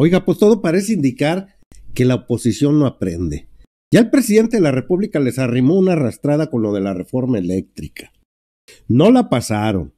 Oiga, pues todo parece indicar que la oposición no aprende. Ya el presidente de la República les arrimó una arrastrada con lo de la reforma eléctrica. No la pasaron,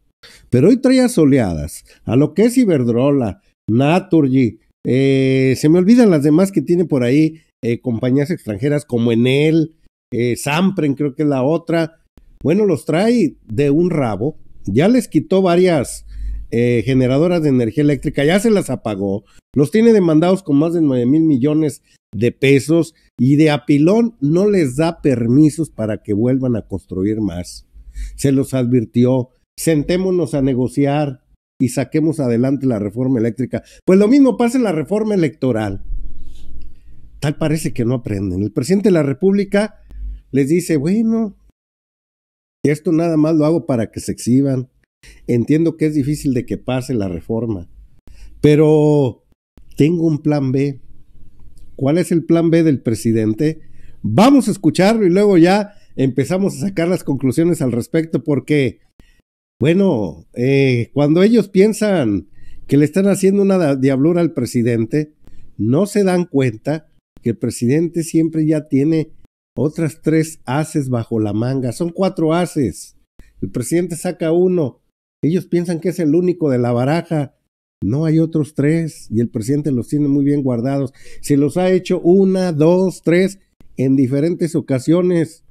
pero hoy traía soleadas a lo que es Iberdrola, Naturgy, eh, se me olvidan las demás que tiene por ahí eh, compañías extranjeras como Enel, eh, Sampren creo que es la otra. Bueno, los trae de un rabo. Ya les quitó varias eh, generadoras de energía eléctrica, ya se las apagó, los tiene demandados con más de 9 mil millones de pesos y de apilón no les da permisos para que vuelvan a construir más. Se los advirtió, sentémonos a negociar y saquemos adelante la reforma eléctrica. Pues lo mismo pasa en la reforma electoral. Tal parece que no aprenden. El presidente de la República les dice, bueno, esto nada más lo hago para que se exhiban Entiendo que es difícil de que pase la reforma, pero tengo un plan B. ¿Cuál es el plan B del presidente? Vamos a escucharlo y luego ya empezamos a sacar las conclusiones al respecto porque, bueno, eh, cuando ellos piensan que le están haciendo una diablura al presidente, no se dan cuenta que el presidente siempre ya tiene otras tres haces bajo la manga. Son cuatro haces. El presidente saca uno ellos piensan que es el único de la baraja. No hay otros tres y el presidente los tiene muy bien guardados. Se los ha hecho una, dos, tres en diferentes ocasiones.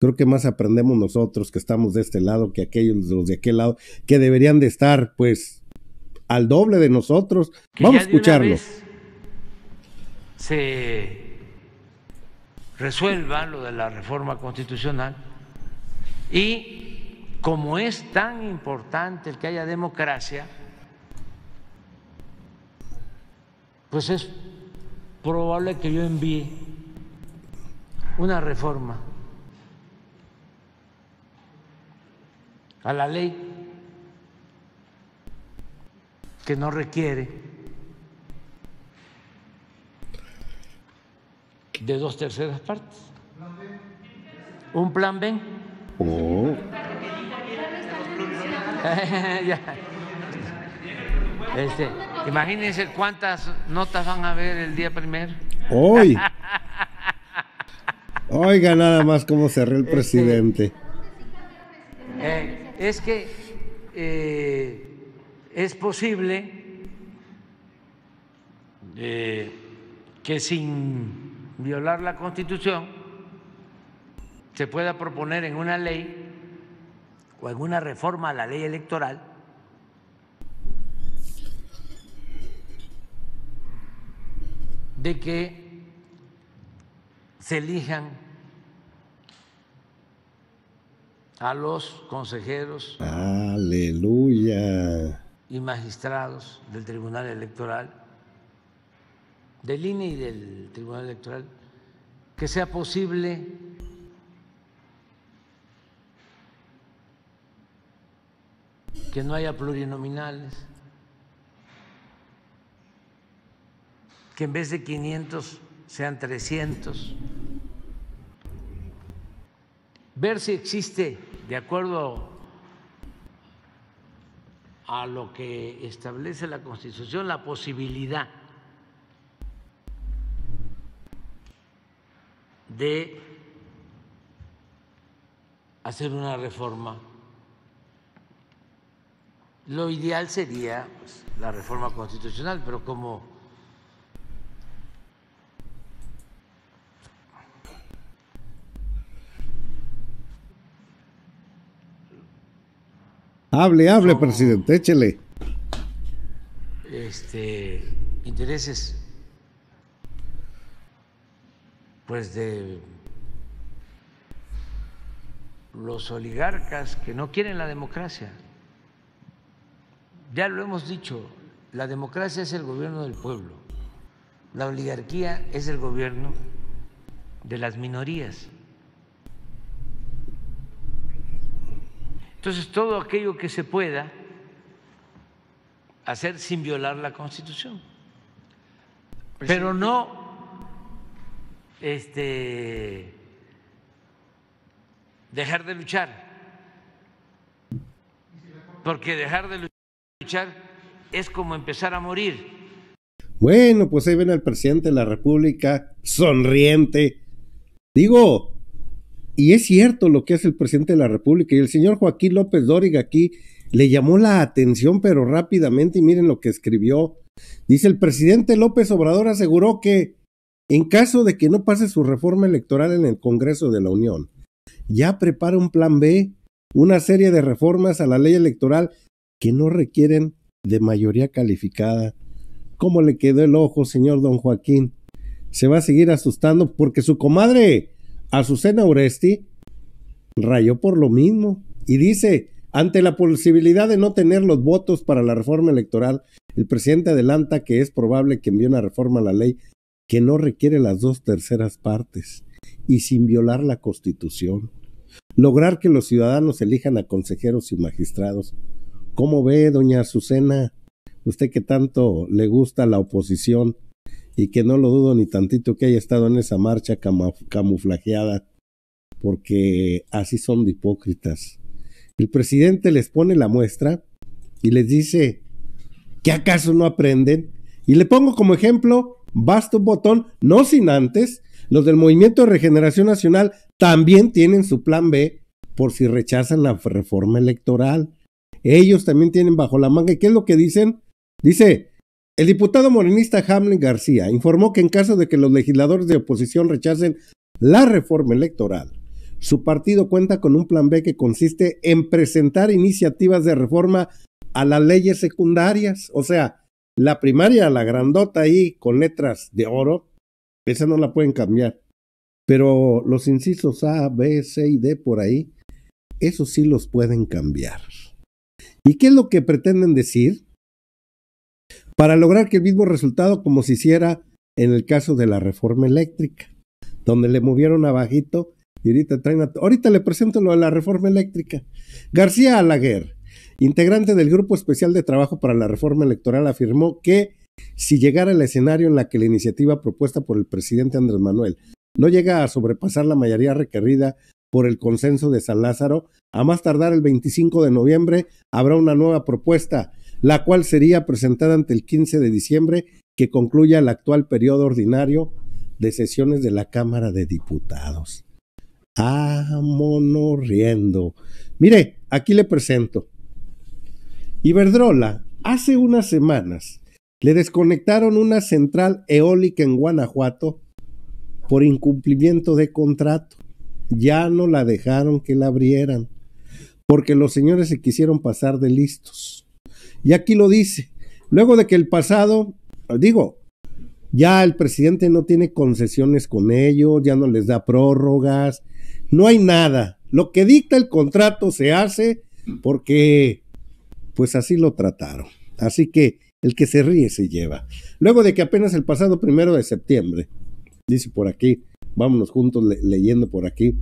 Creo que más aprendemos nosotros que estamos de este lado que aquellos los de aquel lado que deberían de estar pues al doble de nosotros. Vamos a escucharlos. Se resuelva lo de la reforma constitucional y como es tan importante el que haya democracia, pues es probable que yo envíe una reforma a la ley que no requiere de dos terceras partes. Un plan B. Oh. este, imagínense cuántas notas van a ver el día primero. Hoy. Oiga nada más cómo cerró el este, presidente. Eh, es que eh, es posible eh, que sin violar la constitución se pueda proponer en una ley alguna reforma a la ley electoral, de que se elijan a los consejeros Aleluya. y magistrados del Tribunal Electoral, del INE y del Tribunal Electoral, que sea posible que no haya plurinominales, que en vez de 500 sean 300, ver si existe, de acuerdo a lo que establece la Constitución, la posibilidad de hacer una reforma lo ideal sería pues, la reforma constitucional, pero como Hable, hable, presidente, échele. Este, intereses, pues de los oligarcas que no quieren la democracia. Ya lo hemos dicho, la democracia es el gobierno del pueblo, la oligarquía es el gobierno de las minorías. Entonces, todo aquello que se pueda hacer sin violar la Constitución. Pero no este, dejar de luchar. Porque dejar de luchar es como empezar a morir. Bueno, pues ahí ven al presidente de la República sonriente. Digo, y es cierto lo que hace el presidente de la República y el señor Joaquín López Dóriga aquí le llamó la atención, pero rápidamente, y miren lo que escribió. Dice, el presidente López Obrador aseguró que, en caso de que no pase su reforma electoral en el Congreso de la Unión, ya prepara un plan B, una serie de reformas a la ley electoral que no requieren de mayoría calificada. ¿Cómo le quedó el ojo, señor don Joaquín? Se va a seguir asustando porque su comadre, Azucena Oresti, rayó por lo mismo y dice, ante la posibilidad de no tener los votos para la reforma electoral, el presidente adelanta que es probable que envíe una reforma a la ley que no requiere las dos terceras partes y sin violar la Constitución. Lograr que los ciudadanos elijan a consejeros y magistrados ¿Cómo ve, doña Azucena? Usted que tanto le gusta la oposición y que no lo dudo ni tantito que haya estado en esa marcha camuflajeada, porque así son de hipócritas. El presidente les pone la muestra y les dice, ¿qué acaso no aprenden? Y le pongo como ejemplo, basta un botón, no sin antes, los del Movimiento de Regeneración Nacional también tienen su plan B por si rechazan la reforma electoral ellos también tienen bajo la manga. ¿Y qué es lo que dicen? Dice, el diputado morenista Hamlin García informó que en caso de que los legisladores de oposición rechacen la reforma electoral, su partido cuenta con un plan B que consiste en presentar iniciativas de reforma a las leyes secundarias, o sea, la primaria, la grandota ahí con letras de oro, esa no la pueden cambiar. Pero los incisos A, B, C y D por ahí, esos sí los pueden cambiar. ¿Y qué es lo que pretenden decir? Para lograr que el mismo resultado como se hiciera en el caso de la reforma eléctrica, donde le movieron abajito y ahorita Ahorita le presento lo de la reforma eléctrica. García Alaguer, integrante del Grupo Especial de Trabajo para la Reforma Electoral, afirmó que si llegara el escenario en la que la iniciativa propuesta por el presidente Andrés Manuel no llega a sobrepasar la mayoría requerida por el consenso de San Lázaro. A más tardar el 25 de noviembre habrá una nueva propuesta, la cual sería presentada ante el 15 de diciembre, que concluya el actual periodo ordinario de sesiones de la Cámara de Diputados. mono riendo. Mire, aquí le presento. Iberdrola, hace unas semanas, le desconectaron una central eólica en Guanajuato por incumplimiento de contrato ya no la dejaron que la abrieran, porque los señores se quisieron pasar de listos. Y aquí lo dice, luego de que el pasado, digo, ya el presidente no tiene concesiones con ellos, ya no les da prórrogas, no hay nada. Lo que dicta el contrato se hace porque pues así lo trataron. Así que el que se ríe se lleva. Luego de que apenas el pasado primero de septiembre, dice por aquí, Vámonos juntos leyendo por aquí.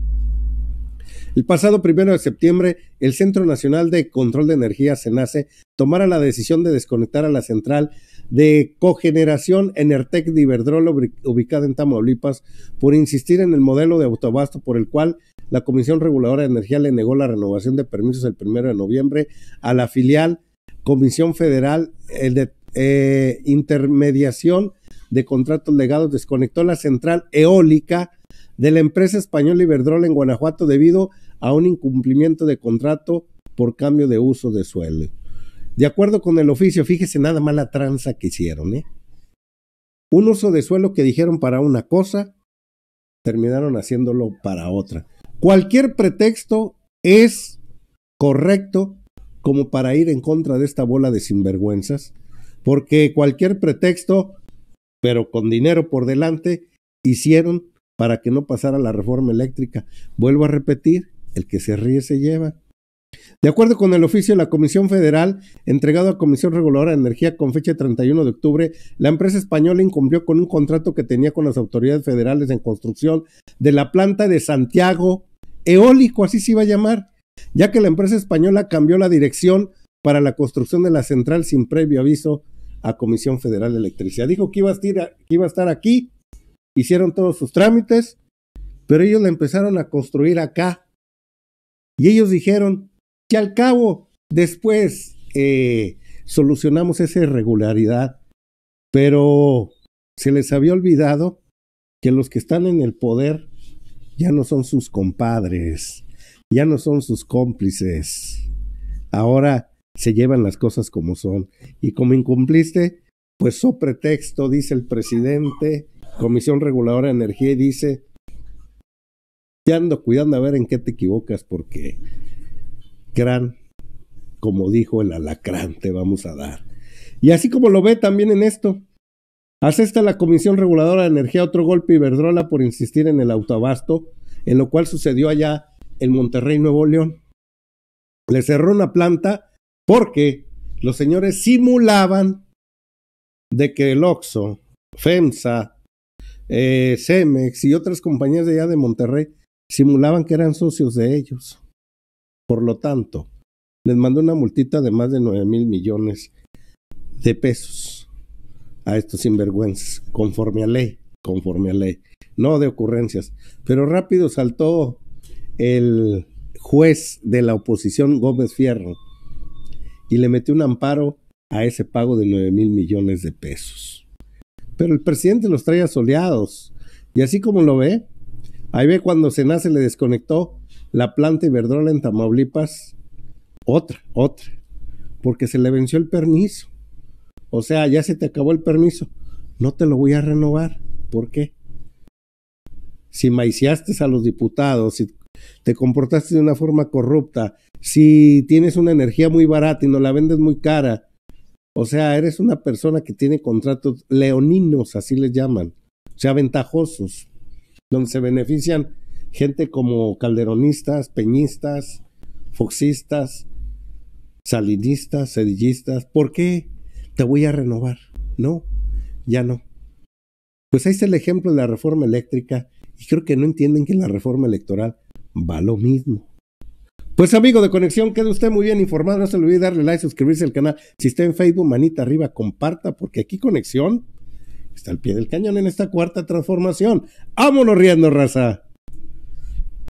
El pasado primero de septiembre, el Centro Nacional de Control de Energía, CENACE, tomara la decisión de desconectar a la central de cogeneración Enertec de Iberdrola, ubicada en Tamaulipas, por insistir en el modelo de autobasto por el cual la Comisión Reguladora de Energía le negó la renovación de permisos el primero de noviembre a la filial Comisión Federal de eh, Intermediación de contratos legados desconectó la central eólica de la empresa española Iberdrola en Guanajuato debido a un incumplimiento de contrato por cambio de uso de suelo. De acuerdo con el oficio, fíjese nada más la tranza que hicieron, ¿eh? Un uso de suelo que dijeron para una cosa, terminaron haciéndolo para otra. Cualquier pretexto es correcto como para ir en contra de esta bola de sinvergüenzas, porque cualquier pretexto pero con dinero por delante, hicieron para que no pasara la reforma eléctrica. Vuelvo a repetir, el que se ríe se lleva. De acuerdo con el oficio de la Comisión Federal entregado a Comisión Reguladora de Energía con fecha 31 de octubre, la empresa española incumplió con un contrato que tenía con las autoridades federales en construcción de la planta de Santiago Eólico, así se iba a llamar, ya que la empresa española cambió la dirección para la construcción de la central sin previo aviso a Comisión Federal de Electricidad. Dijo que iba, a estar, aquí, hicieron todos sus trámites, pero ellos la empezaron a construir acá. Y ellos dijeron que al cabo, después eh, solucionamos esa irregularidad, pero se les había olvidado que los que están en el poder ya no son sus compadres, ya no son sus cómplices. Ahora se llevan las cosas como son. Y como incumpliste, pues so oh pretexto, dice el presidente, Comisión Reguladora de Energía, y dice, te ando cuidando a ver en qué te equivocas, porque gran, como dijo el alacrán, te vamos a dar. Y así como lo ve también en esto, asesta la Comisión Reguladora de Energía otro golpe Iberdrola por insistir en el autoabasto, en lo cual sucedió allá en Monterrey, Nuevo León. Le cerró una planta porque los señores simulaban de que el Oxxo, FEMSA, eh, Cemex y otras compañías de allá de Monterrey simulaban que eran socios de ellos. Por lo tanto, les mandó una multita de más de 9 mil millones de pesos a estos sinvergüenzas, conforme a ley, conforme a ley, no de ocurrencias. Pero rápido saltó el juez de la oposición Gómez Fierro y le metió un amparo a ese pago de 9 mil millones de pesos. Pero el presidente los trae asoleados y así como lo ve, ahí ve cuando se le desconectó la planta Iberdrola en Tamaulipas, otra, otra, porque se le venció el permiso. O sea, ya se te acabó el permiso, no te lo voy a renovar. ¿Por qué? Si maiciaste a los diputados, te comportaste de una forma corrupta, si tienes una energía muy barata y no la vendes muy cara, o sea, eres una persona que tiene contratos leoninos, así les llaman, o sea, ventajosos, donde se benefician gente como calderonistas, peñistas, foxistas, salinistas, sedillistas. ¿Por qué te voy a renovar? No, ya no. Pues ahí está el ejemplo de la reforma eléctrica y creo que no entienden que la reforma electoral va lo mismo. Pues amigo de conexión, quede usted muy bien informado. No se olvide darle like, suscribirse al canal. Si está en Facebook, manita arriba, comparta, porque aquí conexión está al pie del cañón en esta cuarta transformación. ¡Vámonos riendo, raza!